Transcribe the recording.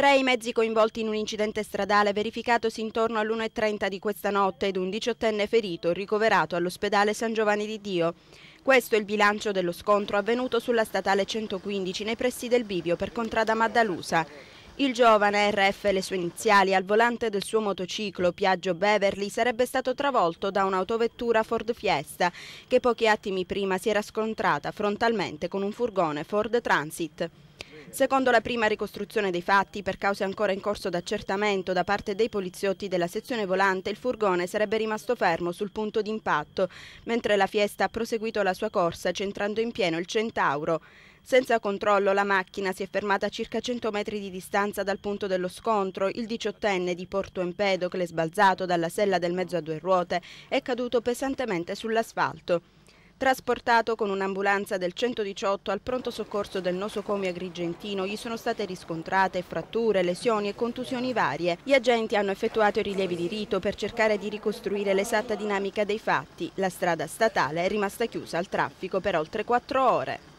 Tre i mezzi coinvolti in un incidente stradale verificatosi intorno all'1.30 di questa notte ed un diciottenne ferito ricoverato all'ospedale San Giovanni di Dio. Questo è il bilancio dello scontro avvenuto sulla statale 115 nei pressi del Bivio per contrada Maddalusa. Il giovane RF e le sue iniziali al volante del suo motociclo Piaggio Beverly sarebbe stato travolto da un'autovettura Ford Fiesta che pochi attimi prima si era scontrata frontalmente con un furgone Ford Transit. Secondo la prima ricostruzione dei fatti, per cause ancora in corso d'accertamento da parte dei poliziotti della sezione volante, il furgone sarebbe rimasto fermo sul punto d'impatto, mentre la Fiesta ha proseguito la sua corsa centrando in pieno il Centauro. Senza controllo la macchina si è fermata a circa 100 metri di distanza dal punto dello scontro. Il diciottenne di Porto Empedocle, sbalzato dalla sella del mezzo a due ruote, è caduto pesantemente sull'asfalto. Trasportato con un'ambulanza del 118 al pronto soccorso del nosocomio agrigentino gli sono state riscontrate fratture, lesioni e contusioni varie. Gli agenti hanno effettuato i rilievi di rito per cercare di ricostruire l'esatta dinamica dei fatti. La strada statale è rimasta chiusa al traffico per oltre quattro ore.